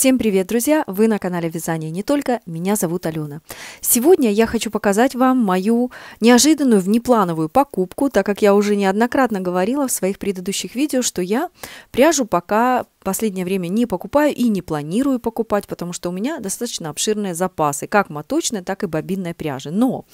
Всем привет, друзья! Вы на канале Вязание не только. Меня зовут Алена. Сегодня я хочу показать вам мою неожиданную внеплановую покупку, так как я уже неоднократно говорила в своих предыдущих видео, что я пряжу пока последнее время не покупаю и не планирую покупать, потому что у меня достаточно обширные запасы, как моточной, так и бобинной пряжи. Но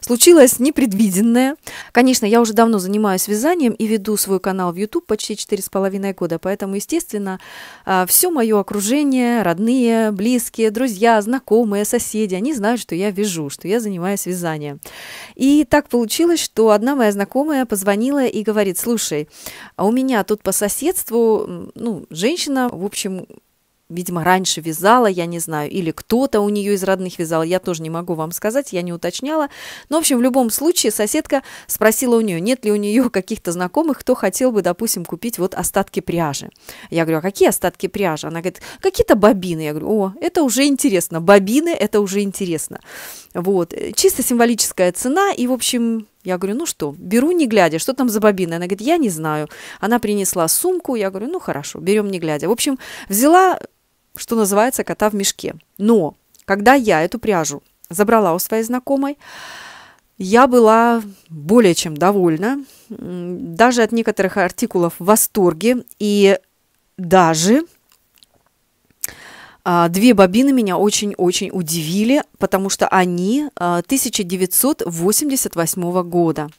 случилось непредвиденное. Конечно, я уже давно занимаюсь вязанием и веду свой канал в YouTube почти 4,5 года, поэтому, естественно, а, все мое окружение родные, близкие, друзья, знакомые, соседи, они знают, что я вяжу, что я занимаюсь вязанием. И так получилось, что одна моя знакомая позвонила и говорит, слушай, а у меня тут по соседству, ну, женщина, в общем, видимо, раньше вязала, я не знаю, или кто-то у нее из родных вязал, я тоже не могу вам сказать, я не уточняла. Но, в общем, в любом случае соседка спросила у нее, нет ли у нее каких-то знакомых, кто хотел бы, допустим, купить вот остатки пряжи. Я говорю, а какие остатки пряжи? Она говорит, какие-то бобины. Я говорю, о, это уже интересно, бобины, это уже интересно. Вот, э, чисто символическая цена, и, в общем, я говорю, ну что, беру не глядя, что там за бобина? Она говорит, я не знаю. Она принесла сумку, я говорю, ну хорошо, берем не глядя. В общем, взяла что называется, кота в мешке. Но когда я эту пряжу забрала у своей знакомой, я была более чем довольна, даже от некоторых артикулов в восторге, и даже а, Две бобины меня очень-очень удивили, потому что они 1988 а, года.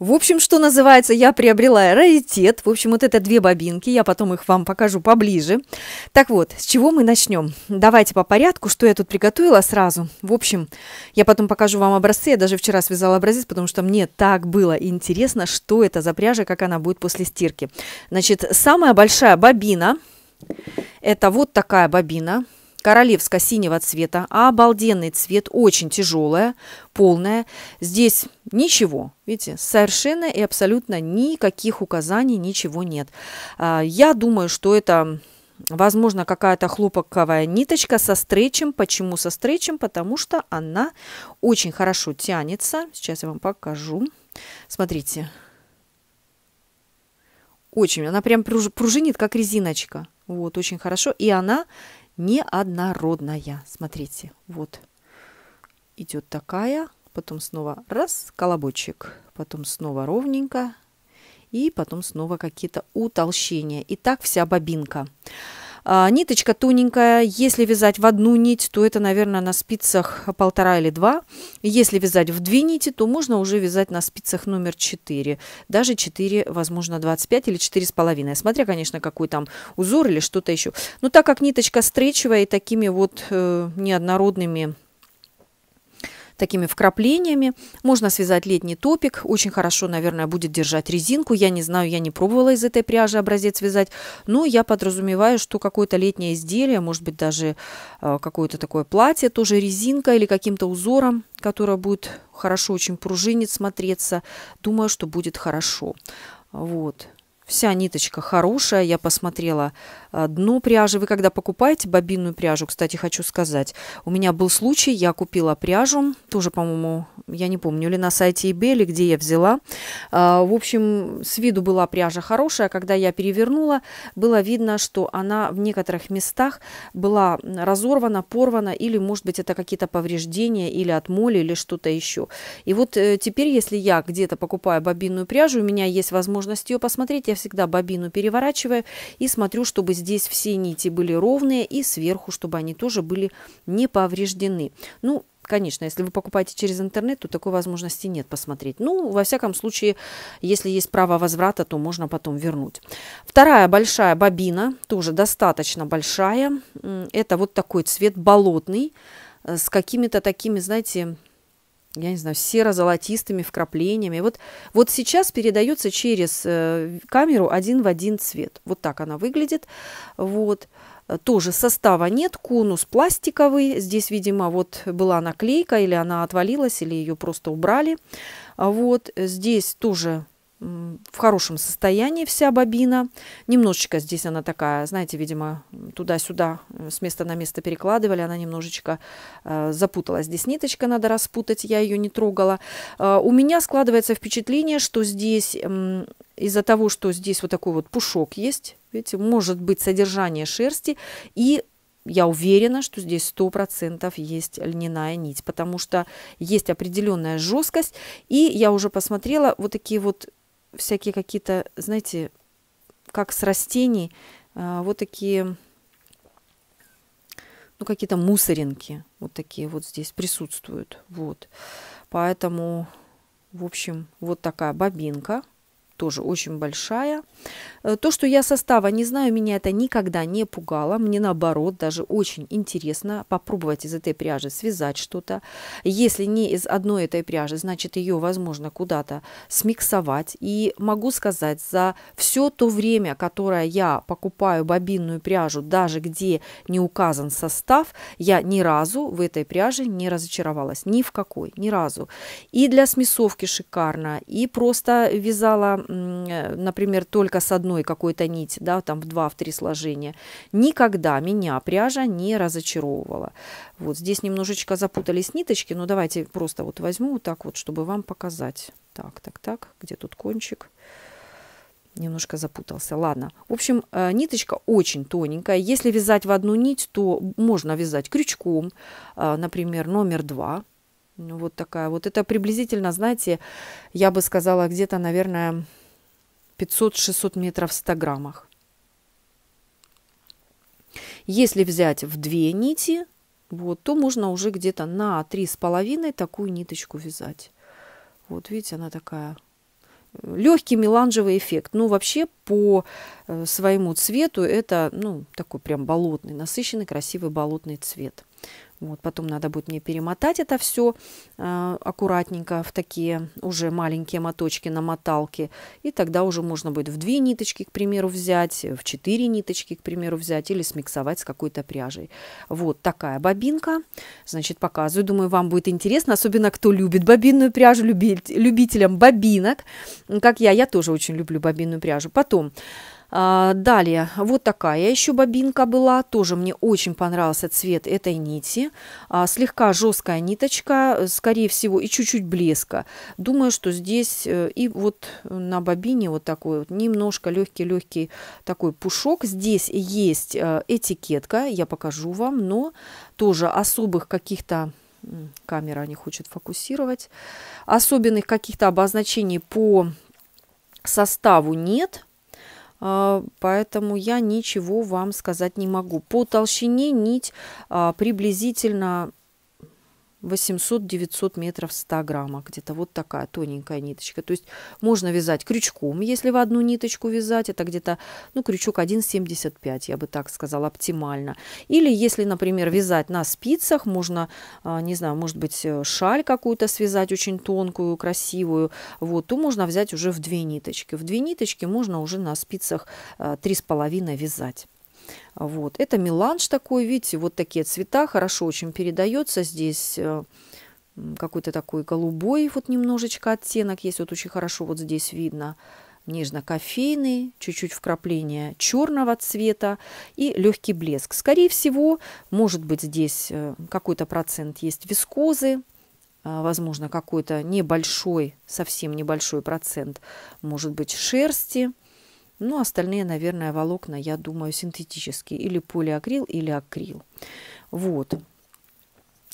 В общем, что называется, я приобрела раритет. В общем, вот это две бобинки, я потом их вам покажу поближе. Так вот, с чего мы начнем? Давайте по порядку, что я тут приготовила сразу. В общем, я потом покажу вам образцы. Я даже вчера связала образец, потому что мне так было интересно, что это за пряжа, как она будет после стирки. Значит, самая большая бобина, это вот такая бобина королевско-синего цвета, а обалденный цвет, очень тяжелая, полная. Здесь ничего, видите, совершенно и абсолютно никаких указаний, ничего нет. А, я думаю, что это... Возможно, какая-то хлопковая ниточка со стречем. Почему со стречем? Потому что она очень хорошо тянется. Сейчас я вам покажу. Смотрите. Очень. Она прям пружинит, как резиночка. Вот, очень хорошо. И она неоднородная. Смотрите, вот идет такая, потом снова раз, колобочек, потом снова ровненько, и потом снова какие-то утолщения. И так вся бобинка. А, ниточка тоненькая, если вязать в одну нить, то это, наверное, на спицах полтора или два. Если вязать в две нити, то можно уже вязать на спицах номер 4, даже 4, возможно, 25 или 4,5, смотря, конечно, какой там узор или что-то еще. Но так как ниточка стречевая и такими вот э, неоднородными такими вкраплениями. Можно связать летний топик. Очень хорошо, наверное, будет держать резинку. Я не знаю, я не пробовала из этой пряжи образец вязать. Но я подразумеваю, что какое-то летнее изделие, может быть, даже э, какое-то такое платье, тоже резинка или каким-то узором, которое будет хорошо очень пружинит смотреться. Думаю, что будет хорошо. Вот. Вся ниточка хорошая, я посмотрела дно пряжи. Вы когда покупаете бобинную пряжу, кстати, хочу сказать, у меня был случай, я купила пряжу, тоже, по-моему, я не помню, или на сайте eBay, или где я взяла. А, в общем, с виду была пряжа хорошая, когда я перевернула, было видно, что она в некоторых местах была разорвана, порвана, или, может быть, это какие-то повреждения, или от моли, или что-то еще. И вот э, теперь, если я где-то покупаю бобинную пряжу, у меня есть возможность ее посмотреть, я всегда бобину переворачиваю и смотрю, чтобы здесь все нити были ровные и сверху, чтобы они тоже были не повреждены. Ну, Конечно, если вы покупаете через интернет, то такой возможности нет посмотреть. Ну, во всяком случае, если есть право возврата, то можно потом вернуть. Вторая большая бобина, тоже достаточно большая. Это вот такой цвет болотный, э, с какими-то такими, знаете, я не знаю, серо-золотистыми вкраплениями. Вот, вот сейчас передается через э, камеру один в один цвет. Вот так она выглядит. Вот. Э, тоже состава нет, конус пластиковый. Здесь, видимо, вот была наклейка, или она отвалилась, или ее просто убрали. Вот здесь тоже в хорошем состоянии вся бобина. Немножечко здесь она такая, знаете, видимо, туда-сюда, э, с места на место перекладывали. Она немножечко э, запуталась. Здесь ниточка надо распутать, я ее не трогала. Э, у меня складывается впечатление, что здесь... Э, из-за того, что здесь вот такой вот пушок есть, видите, может быть содержание шерсти и я уверена, что здесь 100% есть льняная нить, потому что есть определенная жесткость. И я уже посмотрела вот такие вот всякие какие-то, знаете, как с растений, а, вот такие, ну, какие-то мусоринки вот такие вот здесь присутствуют. Вот. Поэтому, в общем, вот такая бобинка, тоже очень большая. Э, то, что я состава не знаю, меня это никогда не пугало. Мне наоборот даже очень интересно попробовать из этой пряжи связать что-то. Если не из одной этой пряжи, значит ее возможно куда-то смиксовать. И могу сказать, за все то время, которое я покупаю бобинную пряжу, даже где не указан состав, я ни разу в этой пряже не разочаровалась. Ни в какой, ни разу. И для смесовки шикарно, и просто вязала, э, например, только с одной одной какой-то нити, да, там в два, в три сложения. Никогда меня пряжа не разочаровывала. Вот здесь немножечко запутались ниточки, но давайте просто вот возьму вот так вот, чтобы вам показать. Так, так, так, где тут кончик? немножко запутался. Ладно. В общем, э, ниточка очень тоненькая. Если вязать в одну нить, то можно вязать крючком, э, например, номер два. Ну, вот такая вот. Это приблизительно, знаете, я бы сказала, где-то, наверное, 500-600 метров в 100 граммах. Если взять в две нити, вот, то можно уже где-то на три с половиной такую ниточку вязать. Вот, видите, она такая э, легкий меланжевый эффект. Ну, вообще, по э, своему цвету это, ну, такой прям болотный, насыщенный, красивый болотный цвет. Вот, потом надо будет мне перемотать это все э, аккуратненько в такие уже маленькие моточки на моталке. И тогда уже можно будет в две ниточки, к примеру, взять, э, в четыре ниточки, к примеру, взять или смиксовать с какой-то пряжей. Вот такая бобинка. Значит, показываю. Думаю, вам будет интересно, особенно кто любит бобинную пряжу, любителям бобинок. Как я, я тоже очень люблю бобинную пряжу. Потом... А, далее, вот такая еще бобинка была. Тоже мне очень понравился цвет этой нити. А, слегка жесткая ниточка, скорее всего, и чуть-чуть блеска. Думаю, что здесь э, и вот на бобине вот такой вот немножко легкий-легкий такой пушок. Здесь есть э, этикетка, я покажу вам, но тоже особых каких-то камера не хочет фокусировать. Особенных каких-то обозначений по составу нет. А, поэтому я ничего вам сказать не могу. По толщине нить а, приблизительно 800-900 метров 100 граммах. Где-то вот такая тоненькая ниточка. То есть можно вязать крючком, если в одну ниточку вязать. Это где-то, ну, крючок 1,75, я бы так сказала, оптимально. Или если, например, вязать на спицах, можно, а, не знаю, может быть, э, шаль какую-то связать очень тонкую, красивую, вот, то можно взять уже в две ниточки. В две ниточки можно уже на спицах 3,5 а, вязать. Вот. Это меланж такой, видите, вот такие цвета, хорошо очень передается. Здесь э, какой-то такой голубой вот немножечко оттенок есть, вот очень хорошо вот здесь видно нежно-кофейный, чуть-чуть вкрапление черного цвета и легкий блеск. Скорее всего, может быть, здесь э, какой-то процент есть вискозы, э, возможно, какой-то небольшой, совсем небольшой процент, может быть, шерсти. Ну, остальные, наверное, волокна, я думаю, синтетические. Или полиакрил, или акрил. Вот.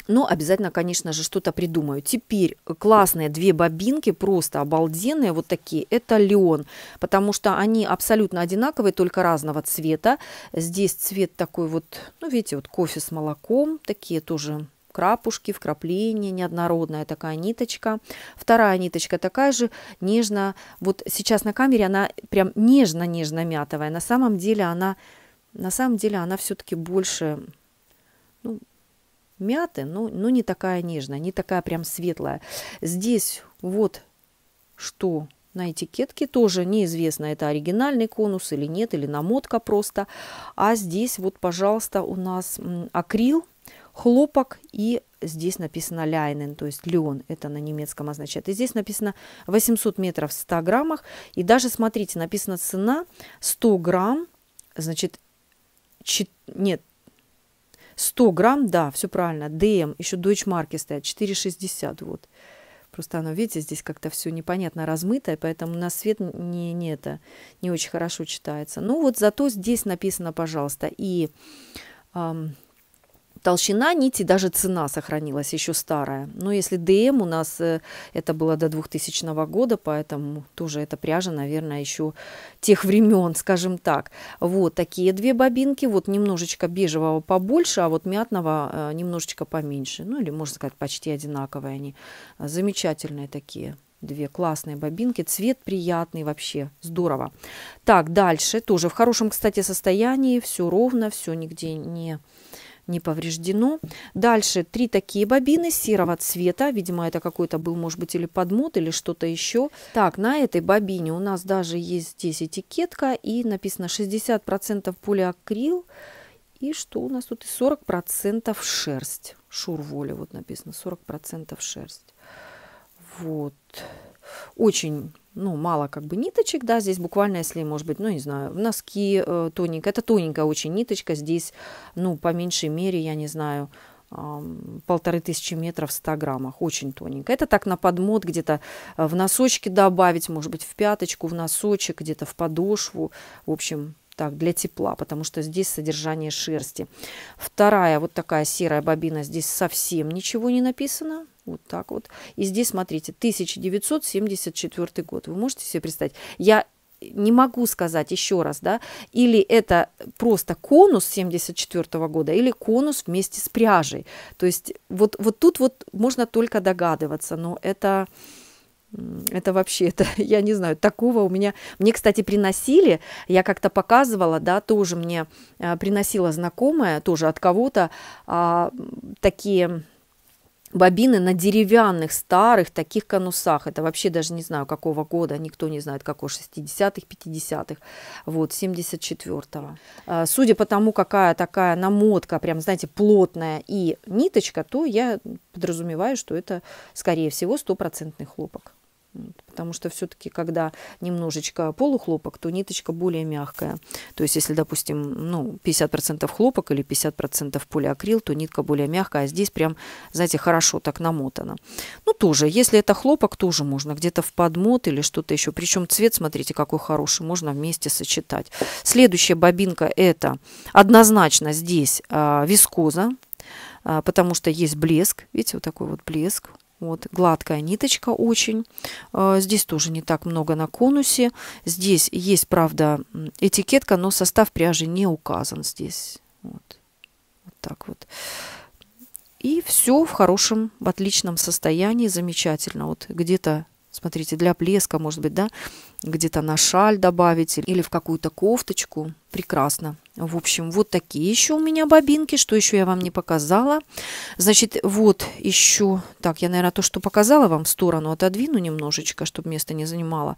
Но ну, обязательно, конечно же, что-то придумаю. Теперь классные две бобинки, просто обалденные, вот такие. Это лен, потому что они абсолютно одинаковые, только разного цвета. Здесь цвет такой вот, ну, видите, вот кофе с молоком. Такие тоже крапушки, вкрапление, неоднородная такая ниточка. Вторая ниточка такая же, нежно, вот сейчас на камере она прям нежно-нежно мятовая, на самом деле она, на самом деле она все-таки больше, ну, мяты, но, но не такая нежная, не такая прям светлая. Здесь вот что на этикетке тоже неизвестно, это оригинальный конус или нет, или намотка просто. А здесь вот, пожалуйста, у нас акрил, хлопок, и здесь написано лайнен, то есть леон, это на немецком означает. И здесь написано 800 метров в 100 граммах, и даже, смотрите, написана цена 100 грамм, значит, 4, нет, 100 грамм, да, все правильно, ДМ, еще дойчмарки стоят, 4,60, вот. Просто оно, видите, здесь как-то все непонятно размытое, поэтому на свет не, не это не очень хорошо читается. Ну вот зато здесь написано, пожалуйста, и эм, толщина нити, даже цена сохранилась еще старая. Но ну, если ДМ у нас, э, это было до 2000 года, поэтому тоже эта пряжа, наверное, еще тех времен, скажем так. Вот такие две бобинки, вот немножечко бежевого побольше, а вот мятного э, немножечко поменьше. Ну или, можно сказать, почти одинаковые они. Замечательные такие две классные бобинки. Цвет приятный вообще, здорово. Так, дальше тоже в хорошем, кстати, состоянии. Все ровно, все нигде не не повреждено. Дальше три такие бобины серого цвета. Видимо, это какой-то был, может быть, или подмот, или что-то еще. Так, на этой бобине у нас даже есть здесь этикетка и написано 60% полиакрил. И что у нас тут? 40% шерсть. Шурволе вот написано, 40% шерсть. Вот. Очень ну, мало как бы ниточек, да, здесь буквально, если, может быть, ну, не знаю, в носки э, тоненькая, это тоненькая очень ниточка, здесь, ну, по меньшей мере, я не знаю, полторы тысячи метров в 100 граммах, очень тоненько. Это так на подмот где-то э, в носочки добавить, может быть, в пяточку, в носочек, где-то в подошву, в общем, так, для тепла, потому что здесь содержание шерсти. Вторая вот такая серая бобина, здесь совсем ничего не написано, вот так вот. И здесь, смотрите, 1974 год. Вы можете себе представить? Я не могу сказать еще раз, да, или это просто конус 74 года, или конус вместе с пряжей. То есть вот, вот тут вот можно только догадываться, но это, это вообще, это, я не знаю, такого у меня... Мне, кстати, приносили, я как-то показывала, да, тоже мне а, приносила знакомая, тоже от кого-то, а, такие бобины на деревянных старых таких конусах. Это вообще даже не знаю какого года, никто не знает какого, 60-х, 50-х, вот, 74-го. А, судя по тому, какая такая намотка, прям, знаете, плотная и ниточка, то я подразумеваю, что это, скорее всего, стопроцентный хлопок потому что все-таки, когда немножечко полухлопок, то ниточка более мягкая. То есть, если, допустим, ну, 50% хлопок или 50% полиакрил, то нитка более мягкая, а здесь прям, знаете, хорошо так намотано. Ну, тоже, если это хлопок, тоже можно где-то в подмот или что-то еще. Причем цвет, смотрите, какой хороший, можно вместе сочетать. Следующая бобинка это однозначно здесь э, вискоза, а, потому что есть блеск, видите, вот такой вот блеск, вот, гладкая ниточка очень. Э, здесь тоже не так много на конусе. Здесь есть, правда, этикетка, но состав пряжи не указан здесь. Вот, вот так вот. И все в хорошем, в отличном состоянии, замечательно. Вот где-то, смотрите, для плеска, может быть, да, где-то на шаль добавить или в какую-то кофточку. Прекрасно. В общем, вот такие еще у меня бобинки. Что еще я вам не показала? Значит, вот еще... Так, я, наверное, то, что показала вам в сторону, отодвину немножечко, чтобы место не занимало.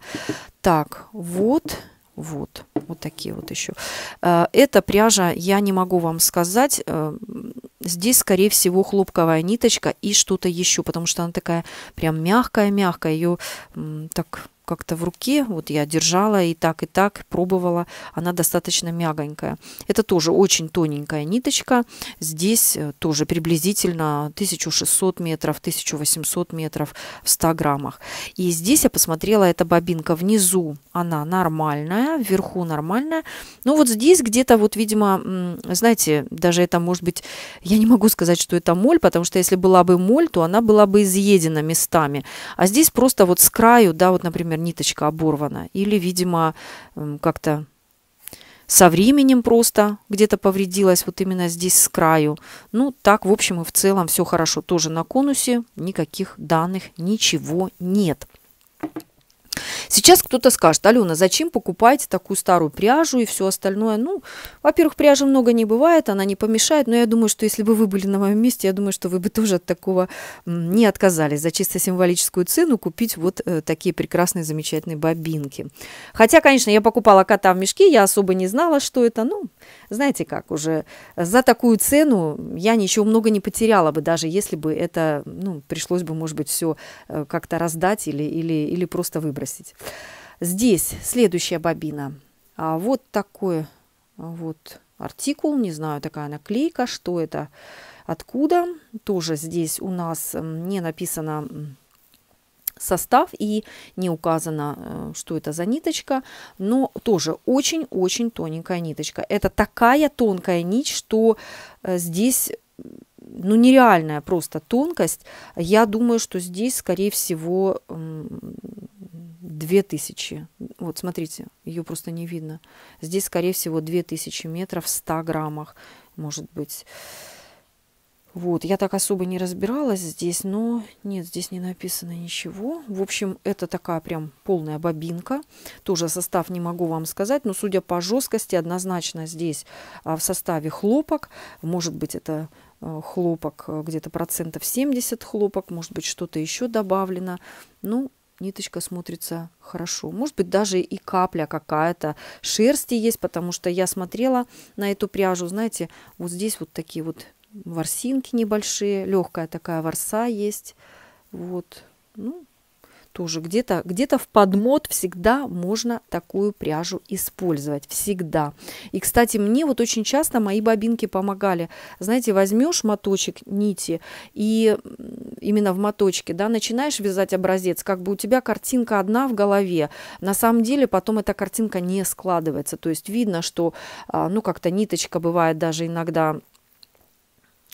Так, вот... Вот, вот такие вот еще. Э, Эта пряжа, я не могу вам сказать, э, здесь, скорее всего, хлопковая ниточка и что-то еще, потому что она такая прям мягкая-мягкая, ее так как-то в руке, вот я держала и так, и так, пробовала, она достаточно мягонькая. Это тоже очень тоненькая ниточка, здесь э, тоже приблизительно 1600 метров, 1800 метров в 100 граммах. И здесь я посмотрела, эта бобинка внизу, она нормальная, вверху нормальная, но вот здесь где-то вот, видимо, знаете, даже это может быть, я не могу сказать, что это моль, потому что если была бы моль, то она была бы изъедена местами, а здесь просто вот с краю, да, вот, например, ниточка оборвана. Или, видимо, как-то со временем просто где-то повредилась вот именно здесь с краю. Ну, так, в общем и в целом все хорошо. Тоже на конусе никаких данных, ничего нет. Сейчас кто-то скажет, Алена, зачем покупаете такую старую пряжу и все остальное? Ну, во-первых, пряжи много не бывает, она не помешает, но я думаю, что если бы вы были на моем месте, я думаю, что вы бы тоже от такого не отказались за чисто символическую цену купить вот э, такие прекрасные, замечательные бобинки. Хотя, конечно, я покупала кота в мешке, я особо не знала, что это, ну, знаете как, уже э, за такую цену я ничего много не потеряла бы, даже если бы это, ну, пришлось бы, может быть, все э, как-то раздать или, или, или просто выбросить. Здесь следующая бобина. А вот такой а вот артикул, не знаю, такая наклейка, что это, откуда. Тоже здесь у нас не написано состав и не указано, э, что это за ниточка, но тоже очень-очень тоненькая ниточка. Это такая тонкая нить, что э, здесь ну, нереальная просто тонкость. Я думаю, что здесь, скорее всего, 2000. Вот, смотрите, ее просто не видно. Здесь, скорее всего, 2000 метров в 100 граммах, может быть. Вот, я так особо не разбиралась здесь, но нет, здесь не написано ничего. В общем, это такая прям полная бобинка. Тоже состав не могу вам сказать, но судя по жесткости, однозначно здесь а, в составе хлопок. Может быть, это а, хлопок э, где-то процентов 70 хлопок, может быть, что-то еще добавлено. Ну, ниточка смотрится хорошо. Может быть, даже и капля какая-то шерсти есть, потому что я смотрела на эту пряжу, знаете, вот здесь вот такие вот ворсинки небольшие, легкая такая ворса есть. Вот, ну, тоже где-то где, -то, в подмод всегда можно такую пряжу использовать. Всегда. И, кстати, мне вот очень часто мои бобинки помогали. Знаете, возьмешь моточек нити и именно в моточке, да, начинаешь вязать образец, как бы у тебя картинка одна в голове. На самом деле потом эта картинка не складывается. То есть видно, что, а, ну, как-то ниточка бывает даже иногда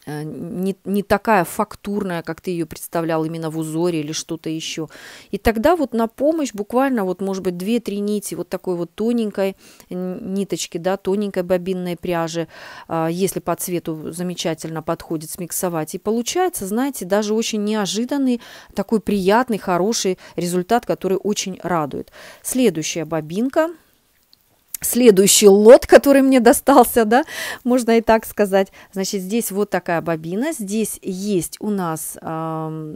Э, не, не такая фактурная, как ты ее представлял именно в узоре или что-то еще. И тогда вот на помощь буквально вот может быть две-три нити вот такой вот тоненькой ниточки, да, тоненькой бобинной пряжи, а, если по цвету замечательно подходит смиксовать. И получается, знаете, даже очень неожиданный такой приятный, хороший результат, который очень радует. Следующая бобинка – следующий лот, который мне достался, да, можно и так сказать. Значит, здесь вот такая бобина, здесь есть у нас э,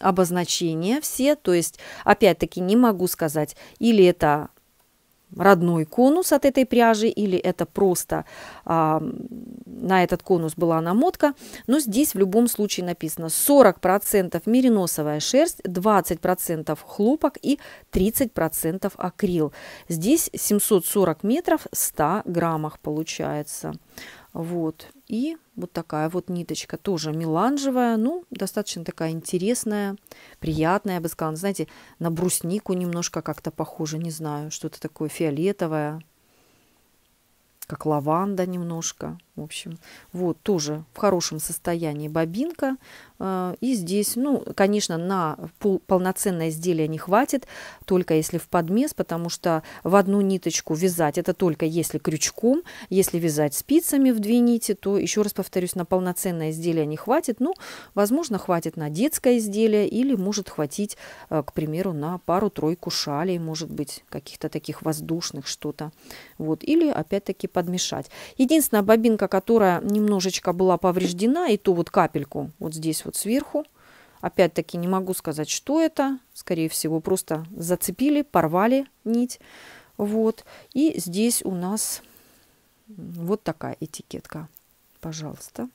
обозначения все, то есть, опять-таки, не могу сказать, или это родной конус от этой пряжи или это просто а, на этот конус была намотка. Но здесь в любом случае написано 40% процентов мериносовая шерсть, 20% процентов хлопок и 30% процентов акрил. Здесь 740 метров в 100 граммах получается. Вот. И вот такая вот ниточка, тоже меланжевая, ну, достаточно такая интересная, приятная, я бы сказала. Знаете, на бруснику немножко как-то похоже, не знаю, что-то такое фиолетовое, как лаванда немножко. В общем, вот тоже в хорошем состоянии бобинка. Э, и здесь, ну, конечно, на полноценное изделие не хватит, только если в подмес, потому что в одну ниточку вязать, это только если крючком, если вязать спицами в две нити, то, еще раз повторюсь, на полноценное изделие не хватит, ну, возможно, хватит на детское изделие или может хватить, э, к примеру, на пару-тройку шалей, может быть, каких-то таких воздушных что-то, вот, или опять-таки подмешать. Единственная бобинка, которая немножечко была повреждена, и то вот капельку, вот здесь вот сверху. Опять-таки не могу сказать, что это. Скорее всего, просто зацепили, порвали нить. Вот. И здесь у нас вот такая этикетка. Пожалуйста.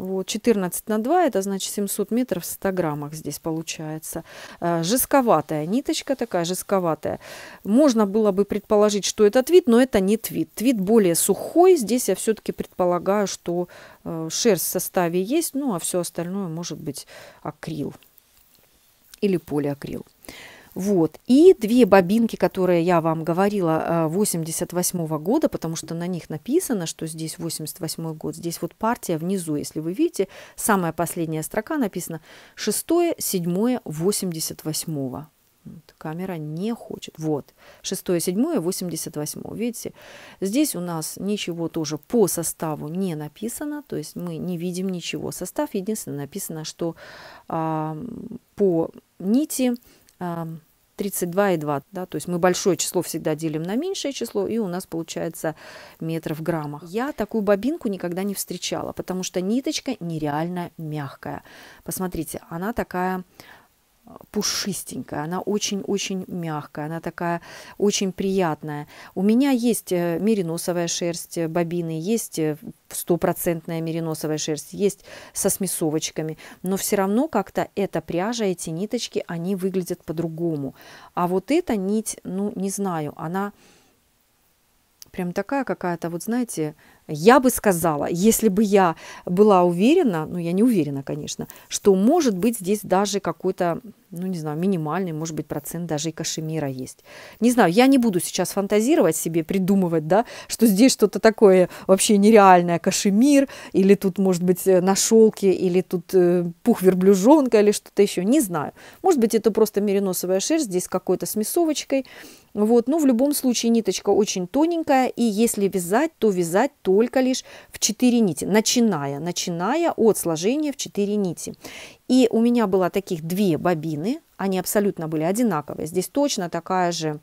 Вот, 14 на 2, это значит 700 метров в 100 граммах здесь получается. А, жестковатая ниточка такая, жестковатая. Можно было бы предположить, что это твит, но это не твит. Твит более сухой, здесь я все-таки предполагаю, что э, шерсть в составе есть, ну а все остальное может быть акрил или полиакрил. Вот. И две бобинки, которые я вам говорила 88 э, -го года, потому что на них написано, что здесь 88 год, здесь вот партия внизу, если вы видите, самая последняя строка написана 6, 7, 88. -го. Вот, камера не хочет. Вот. 6, 7, 88. Видите, здесь у нас ничего тоже по составу не написано, то есть мы не видим ничего. Состав единственное написано, что а, по нити 32,2, да, то есть мы большое число всегда делим на меньшее число, и у нас получается метров в граммах. Я такую бобинку никогда не встречала, потому что ниточка нереально мягкая. Посмотрите, она такая пушистенькая, она очень-очень мягкая, она такая очень приятная. У меня есть э, мериносовая шерсть э, бобины, есть э, стопроцентная мериносовая шерсть, есть со смесовочками, но все равно как-то эта пряжа, эти ниточки, они выглядят по-другому. А вот эта нить, ну, не знаю, она прям такая какая-то, вот знаете, я бы сказала, если бы я была уверена, ну я не уверена, конечно, что может быть здесь даже какой-то ну, не знаю, минимальный, может быть, процент даже и кашемира есть. Не знаю, я не буду сейчас фантазировать себе, придумывать, да, что здесь что-то такое вообще нереальное, кашемир, или тут, может быть, э, на шелке, или тут э, пух верблюжонка, или что-то еще, не знаю. Может быть, это просто мериносовая шерсть, здесь какой-то смесовочкой, вот, но ну, в любом случае ниточка очень тоненькая, и если вязать, то вязать только лишь в 4 нити, начиная, начиная от сложения в 4 нити. И у меня было таких две бобины, они абсолютно были одинаковые. Здесь точно такая же,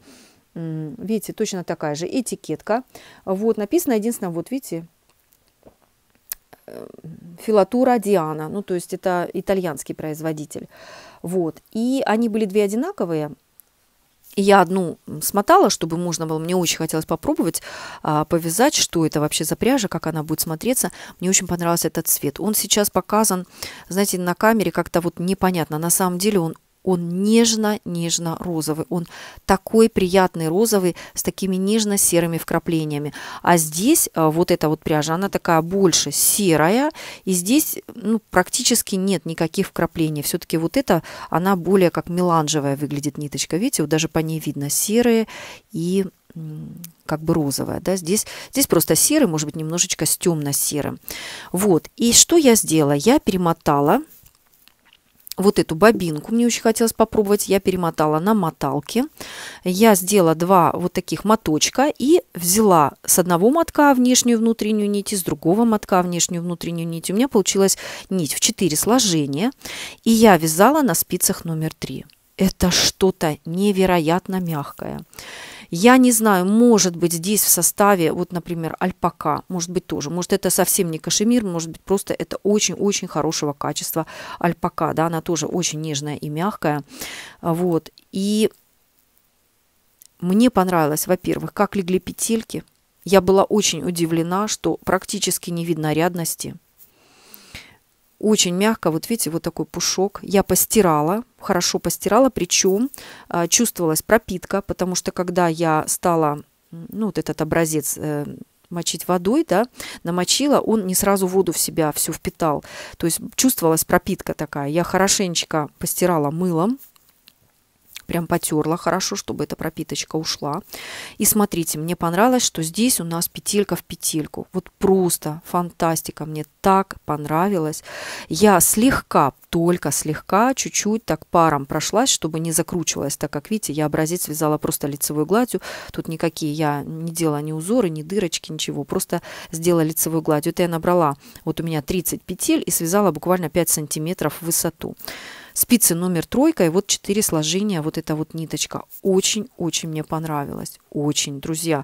видите, точно такая же этикетка. Вот написано единственное, вот видите, э, филатура Диана, ну то есть это итальянский производитель. Вот, и они были две одинаковые, и я одну смотала, чтобы можно было, мне очень хотелось попробовать а, повязать, что это вообще за пряжа, как она будет смотреться. Мне очень понравился этот цвет. Он сейчас показан, знаете, на камере как-то вот непонятно. На самом деле он он нежно-нежно-розовый. Он такой приятный розовый с такими нежно-серыми вкраплениями. А здесь э, вот эта вот пряжа, она такая больше серая. И здесь ну, практически нет никаких вкраплений. Все-таки вот эта, она более как меланжевая выглядит ниточка. Видите, вот даже по ней видно серые и как бы розовая, да, здесь, здесь просто серый, может быть, немножечко с темно-серым. Вот, и что я сделала? Я перемотала вот эту бобинку мне очень хотелось попробовать. Я перемотала на моталке. Я сделала два вот таких моточка и взяла с одного мотка внешнюю внутреннюю нить и с другого мотка внешнюю внутреннюю нить. У меня получилась нить в 4 сложения. И я вязала на спицах номер 3. Это что-то невероятно мягкое. Я не знаю, может быть, здесь в составе, вот, например, альпака, может быть, тоже. Может, это совсем не кашемир, может быть, просто это очень-очень хорошего качества альпака, да, она тоже очень нежная и мягкая, вот. И мне понравилось, во-первых, как легли петельки. Я была очень удивлена, что практически не видно рядности – очень мягко, вот видите, вот такой пушок. Я постирала, хорошо постирала, причем э, а, чувствовалась пропитка, потому что когда я стала, ну вот этот образец э, мочить водой, да, намочила, он не сразу воду в себя всю впитал. То есть чувствовалась пропитка такая. Я хорошенечко постирала мылом, прям потерла хорошо, чтобы эта пропиточка ушла. И смотрите, мне понравилось, что здесь у нас петелька в петельку. Вот просто фантастика, мне так понравилось. Я слегка, только слегка, чуть-чуть так паром прошлась, чтобы не закручивалась, так как, видите, я образец связала просто лицевой гладью. Тут никакие я не делала ни узоры, ни дырочки, ничего. Просто сделала лицевую гладью. Это я набрала, вот у меня 30 петель и связала буквально 5 сантиметров в высоту спицы номер тройка и вот четыре сложения, вот эта вот ниточка. Очень-очень мне понравилось, очень, друзья.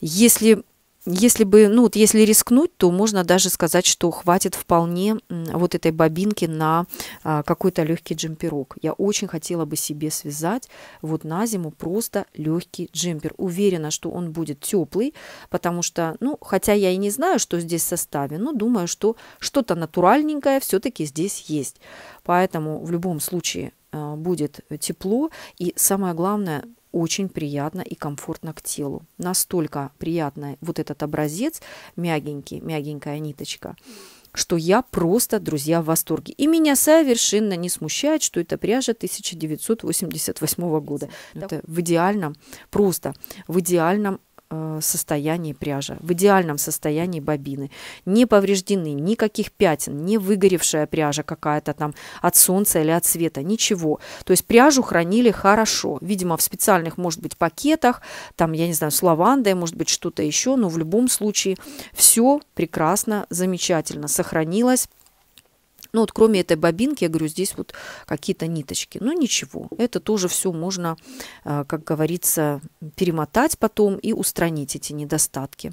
Если если бы, ну вот если рискнуть, то можно даже сказать, что хватит вполне вот этой бобинки на а, какой-то легкий джемперок. Я очень хотела бы себе связать вот на зиму просто легкий джемпер. Уверена, что он будет теплый, потому что, ну, хотя я и не знаю, что здесь в составе, но думаю, что что-то натуральненькое все-таки здесь есть. Поэтому в любом случае а, будет тепло. И самое главное, очень приятно и комфортно к телу. Настолько приятный вот этот образец, мягенький, мягенькая ниточка, что я просто, друзья, в восторге. И меня совершенно не смущает, что это пряжа 1988 года. Это в идеальном, просто в идеальном Э, состоянии пряжа, в идеальном состоянии бобины. Не повреждены, никаких пятен, не выгоревшая пряжа какая-то там от солнца или от света, ничего. То есть пряжу хранили хорошо. Видимо, в специальных, может быть, пакетах, там, я не знаю, с лавандой, может быть, что-то еще, но в любом случае все прекрасно, замечательно сохранилось ну вот кроме этой бобинки, я говорю, здесь вот какие-то ниточки. Ну ничего, это тоже все можно, а, как говорится, перемотать потом и устранить эти недостатки.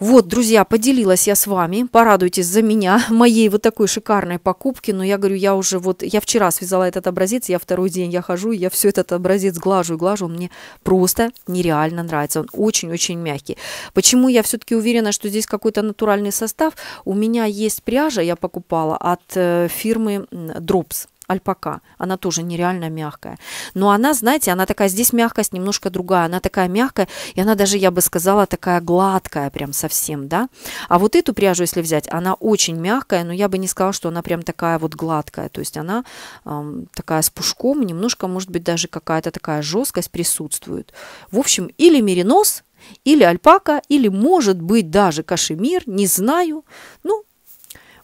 Вот, друзья, поделилась я с вами. Порадуйтесь за меня, моей вот такой шикарной покупки. Но я говорю, я уже вот, я вчера связала этот образец, я второй день я хожу, я все этот образец глажу и глажу. Он мне просто нереально нравится. Он очень-очень мягкий. Почему я все-таки уверена, что здесь какой-то натуральный состав? У меня есть пряжа, я покупала от э, фирмы Drops альпака. Она тоже нереально мягкая. Но она, знаете, она такая, здесь мягкость немножко другая. Она такая мягкая, и она даже, я бы сказала, такая гладкая прям совсем, да. А вот эту пряжу, если взять, она очень мягкая, но я бы не сказала, что она прям такая вот гладкая. То есть она эм, такая с пушком, немножко, может быть, даже какая-то такая жесткость присутствует. В общем, или меринос, или альпака, или, может быть, даже кашемир, не знаю. Ну,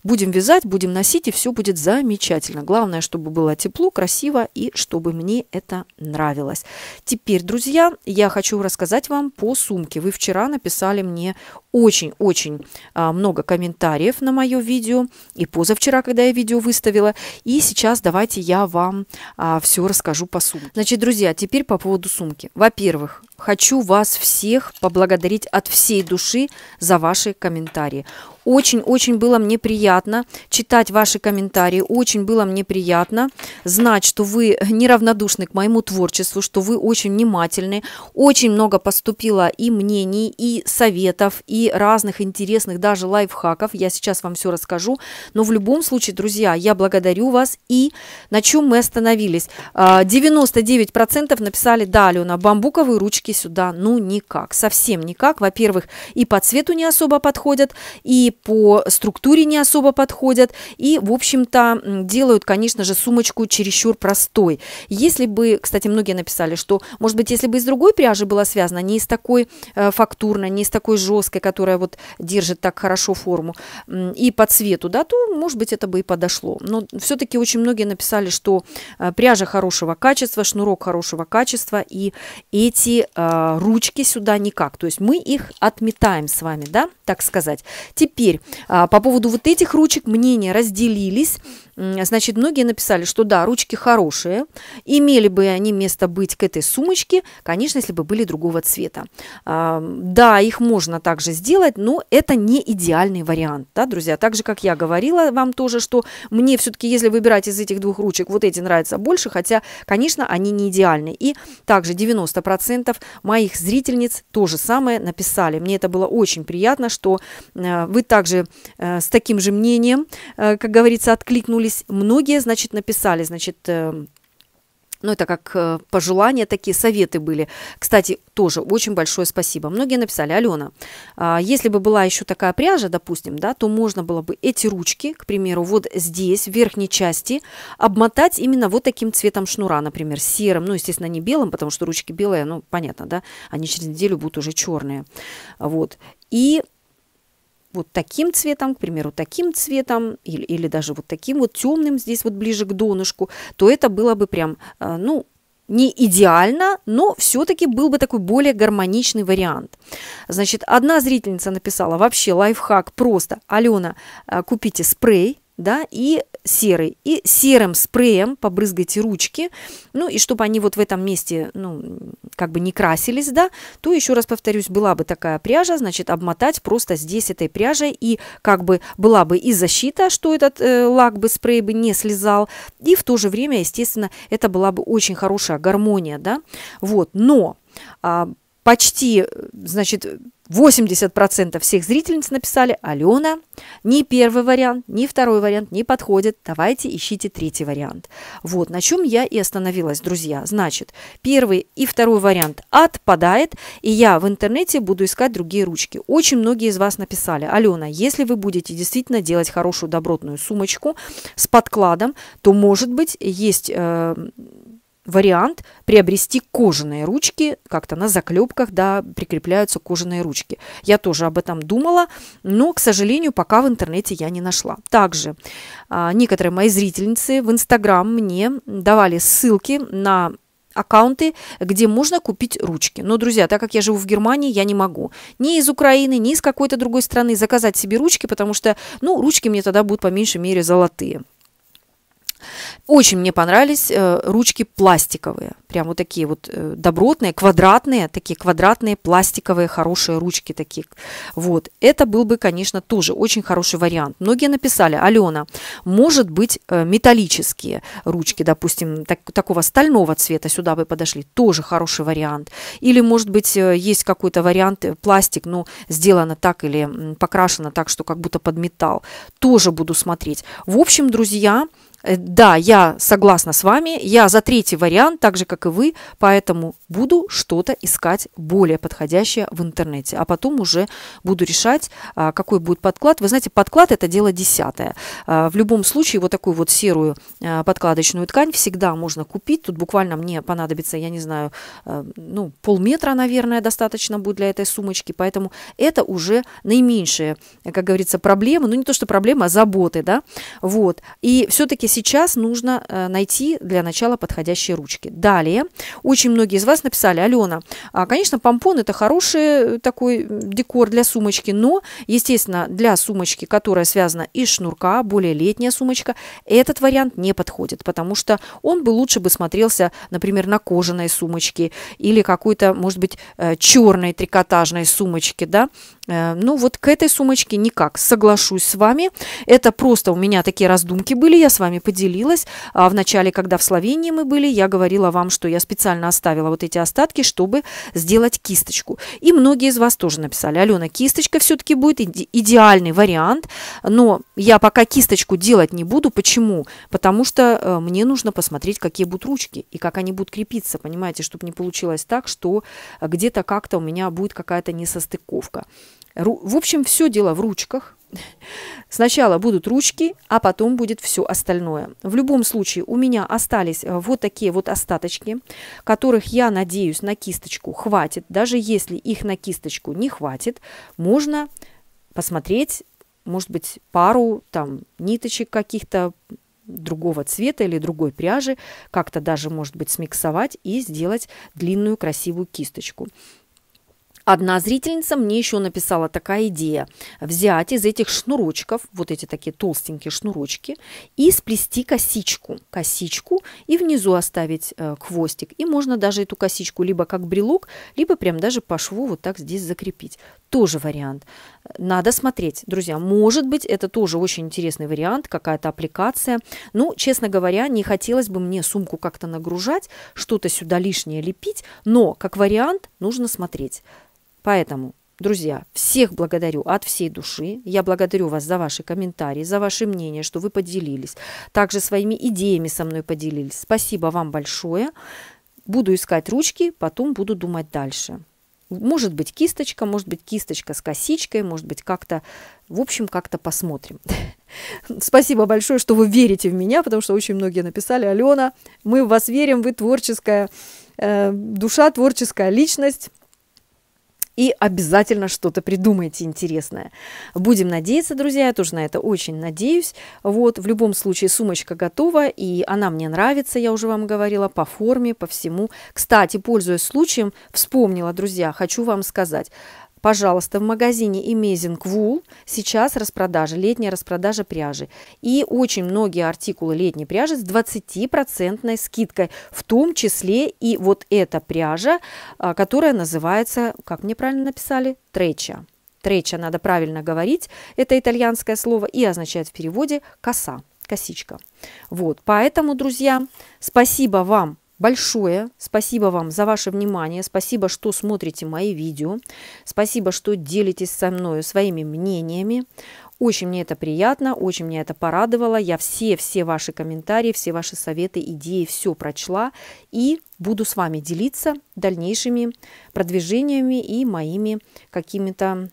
Будем вязать, будем носить, и все будет замечательно. Главное, чтобы было тепло, красиво и чтобы мне это нравилось. Теперь, друзья, я хочу рассказать вам по сумке. Вы вчера написали мне очень-очень а, много комментариев на мое видео и позавчера, когда я видео выставила. И сейчас давайте я вам а, все расскажу по сумке. Значит, друзья, теперь по поводу сумки. Во-первых, хочу вас всех поблагодарить от всей души за ваши комментарии. Очень-очень было мне приятно читать ваши комментарии, очень было мне приятно знать, что вы неравнодушны к моему творчеству, что вы очень внимательны. Очень много поступило и мнений, и советов, и разных интересных даже лайфхаков. Я сейчас вам все расскажу. Но в любом случае, друзья, я благодарю вас. И на чем мы остановились? 99% а, написали, да, Алена, бамбуковые ручки сюда, ну никак, совсем никак. Во-первых, и по цвету не особо подходят, и по структуре не особо подходят и, в общем-то, делают, конечно же, сумочку чересчур простой. Если бы, кстати, многие написали, что, может быть, если бы из другой пряжи была связана, а не из такой э, фактурной, не из такой жесткой, которая вот держит так хорошо форму, и по цвету, да, то, может быть, это бы и подошло. Но все-таки очень многие написали, что э, пряжа хорошего качества, шнурок хорошего качества, и эти э, ручки сюда никак. То есть мы их отметаем с вами, да, так сказать. Теперь Теперь а, по поводу вот этих ручек мнения разделились. Значит, многие написали, что да, ручки хорошие, имели бы они место быть к этой сумочке, конечно, если бы были другого цвета. А, да, их можно также сделать, но это не идеальный вариант, да, друзья. Так же, как я говорила вам тоже, что мне все-таки, если выбирать из этих двух ручек, вот эти нравятся больше, хотя, конечно, они не идеальны. И также 90% моих зрительниц то же самое написали. Мне это было очень приятно, что э, вы также э, с таким же мнением, э, как говорится, откликнулись откликнулись, многие, значит, написали, значит, э, ну, это как э, пожелания такие, советы были. Кстати, тоже очень большое спасибо. Многие написали, Алена, а, если бы была еще такая пряжа, допустим, да, то можно было бы эти ручки, к примеру, вот здесь, в верхней части, обмотать именно вот таким цветом шнура, например, серым, ну, естественно, не белым, потому что ручки белые, ну, понятно, да, они через неделю будут уже черные. Вот. И вот таким цветом, к примеру, таким цветом, или, или даже вот таким вот темным здесь вот ближе к донышку, то это было бы прям, э, ну, не идеально, но все-таки был бы такой более гармоничный вариант. Значит, одна зрительница написала вообще лайфхак просто. Алена, э, купите спрей да, и серый. И серым спреем побрызгайте ручки, ну и чтобы они вот в этом месте, ну, как бы не красились, да, то еще раз повторюсь, была бы такая пряжа, значит, обмотать просто здесь этой пряжей, и как бы была бы и защита, что этот э, лак бы, спрей бы не слезал, и в то же время, естественно, это была бы очень хорошая гармония, да, вот, но... А, почти, э, значит, 80% всех зрительниц написали «Алена, ни первый вариант, ни второй вариант не подходит, давайте ищите третий вариант». Вот на чем я и остановилась, друзья. Значит, первый и второй вариант отпадает, и я в интернете буду искать другие ручки. Очень многие из вас написали «Алена, если вы будете действительно делать хорошую добротную сумочку с подкладом, то, может быть, есть... Э, вариант приобрести кожаные ручки, как-то на заклепках, да, прикрепляются кожаные ручки. Я тоже об этом думала, но, к сожалению, пока в интернете я не нашла. Также а, некоторые мои зрительницы в Инстаграм мне давали ссылки на аккаунты, где можно купить ручки. Но, друзья, так как я живу в Германии, я не могу ни из Украины, ни из какой-то другой страны заказать себе ручки, потому что, ну, ручки мне тогда будут по меньшей мере золотые. Очень мне понравились э, ручки пластиковые, прям вот такие вот э, добротные, квадратные, такие квадратные, пластиковые, хорошие ручки такие. Вот, это был бы, конечно, тоже очень хороший вариант. Многие написали, Алена, может быть э, металлические ручки, допустим, так, такого стального цвета сюда бы подошли, тоже хороший вариант. Или, может быть, есть какой-то вариант пластик, но сделано так или покрашено так, что как будто под металл. Тоже буду смотреть. В общем, друзья, Э, да, я согласна с вами, я за третий вариант, так же, как и вы, поэтому буду что-то искать более подходящее в интернете, а потом уже буду решать, а, какой будет подклад. Вы знаете, подклад – это дело десятое. А, в любом случае, вот такую вот серую а, подкладочную ткань всегда можно купить. Тут буквально мне понадобится, я не знаю, ну, полметра, наверное, достаточно будет для этой сумочки, поэтому это уже наименьшие, как говорится, проблемы, ну, не то, что проблема, а заботы, да, вот. И все-таки сейчас нужно э, найти для начала подходящие ручки. Далее, очень многие из вас написали, Алена, а, конечно, помпон это хороший э, такой декор для сумочки, но, естественно, для сумочки, которая связана из шнурка, более летняя сумочка, этот вариант не подходит, потому что он бы лучше бы смотрелся, например, на кожаной сумочке или какой-то, может быть, э, черной трикотажной сумочке, да, Э, ну вот к этой сумочке никак. Соглашусь с вами. Это просто у меня такие раздумки были, я с вами поделилась. А в начале, когда в Словении мы были, я говорила вам, что я специально оставила вот эти остатки, чтобы сделать кисточку. И многие из вас тоже написали, Алена, кисточка все-таки будет идеальный вариант, но я пока кисточку делать не буду. Почему? Потому что э, мне нужно посмотреть, какие будут ручки и как они будут крепиться, понимаете, чтобы не получилось так, что где-то как-то у меня будет какая-то несостыковка. В общем, все дело в ручках. Сначала будут ручки, а потом будет все остальное. В любом случае у меня остались э, вот такие вот остаточки, которых я надеюсь на кисточку хватит. Даже если их на кисточку не хватит, можно посмотреть, может быть, пару там ниточек каких-то другого цвета или другой пряжи, как-то даже, может быть, смиксовать и сделать длинную красивую кисточку. Одна зрительница мне еще написала такая идея. Взять из этих шнурочков, вот эти такие толстенькие шнурочки, и сплести косичку. Косичку и внизу оставить э, хвостик. И можно даже эту косичку либо как брелок, либо прям даже по шву вот так здесь закрепить. Тоже вариант. Надо смотреть, друзья. Может быть, это тоже очень интересный вариант, какая-то аппликация. Ну, честно говоря, не хотелось бы мне сумку как-то нагружать, что-то сюда лишнее лепить, но как вариант нужно смотреть. Поэтому, друзья, всех благодарю от всей души. Я благодарю вас за ваши комментарии, за ваше мнение, что вы поделились. Также своими идеями со мной поделились. Спасибо вам большое. Буду искать ручки, потом буду думать дальше. Может быть кисточка, может быть кисточка с косичкой, может быть как-то, в общем, как-то посмотрим. Спасибо большое, что вы верите в меня, потому что очень многие написали, Алена, мы в вас верим, вы творческая, э, душа творческая личность, и обязательно что-то придумайте интересное. Будем надеяться, друзья, я тоже на это очень надеюсь. Вот, в любом случае, сумочка готова, и она мне нравится, я уже вам говорила, по форме, по всему. Кстати, пользуясь случаем, вспомнила, друзья, хочу вам сказать, Пожалуйста, в магазине Amazing Wool сейчас распродажа, летняя распродажа пряжи. И очень многие артикулы летней пряжи с 20% скидкой, в том числе и вот эта пряжа, а, которая называется, как мне правильно написали, треча. Треча, надо правильно говорить, это итальянское слово и означает в переводе коса, косичка. Вот, поэтому, друзья, спасибо вам большое. Спасибо вам за ваше внимание. Спасибо, что смотрите мои видео. Спасибо, что делитесь со мной своими мнениями. Очень мне это приятно, очень мне это порадовало. Я все-все ваши комментарии, все ваши советы, идеи, все прочла. И буду с вами делиться дальнейшими продвижениями и моими какими-то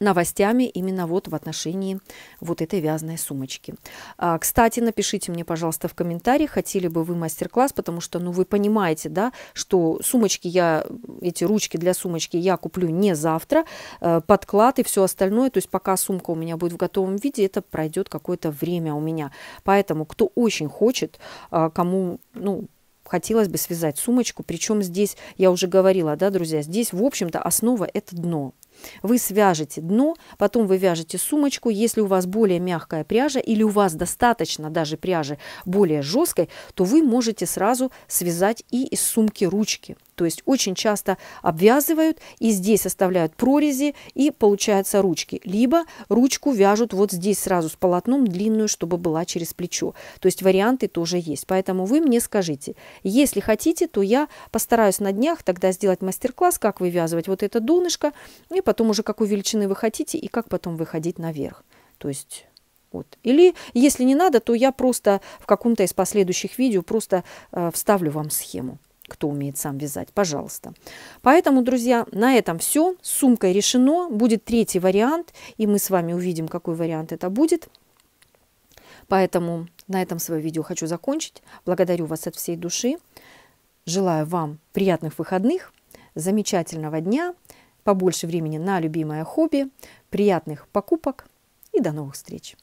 новостями именно вот в отношении вот этой вязаной сумочки. А, кстати, напишите мне, пожалуйста, в комментарии, хотели бы вы мастер-класс, потому что, ну, вы понимаете, да, что сумочки я, эти ручки для сумочки я куплю не завтра, э, подклад и все остальное, то есть пока сумка у меня будет в готовом виде, это пройдет какое-то время у меня. Поэтому, кто очень хочет, а, кому, ну, хотелось бы связать сумочку. Причем здесь, я уже говорила, да, друзья, здесь, в общем-то, основа – это дно. Вы свяжете дно, потом вы вяжете сумочку. Если у вас более мягкая пряжа или у вас достаточно даже пряжи более жесткой, то вы можете сразу связать и из сумки ручки. То есть очень часто обвязывают и здесь оставляют прорези и получаются ручки. Либо ручку вяжут вот здесь сразу с полотном длинную, чтобы была через плечо. То есть варианты тоже есть. Поэтому вы мне скажите, если хотите, то я постараюсь на днях тогда сделать мастер-класс, как вывязывать вот это донышко, и потом уже какой величины вы хотите и как потом выходить наверх. То есть... Вот. Или, если не надо, то я просто в каком-то из последующих видео просто э, вставлю вам схему кто умеет сам вязать, пожалуйста. Поэтому, друзья, на этом все. С сумкой решено. Будет третий вариант, и мы с вами увидим, какой вариант это будет. Поэтому на этом свое видео хочу закончить. Благодарю вас от всей души. Желаю вам приятных выходных, замечательного дня, побольше времени на любимое хобби, приятных покупок и до новых встреч!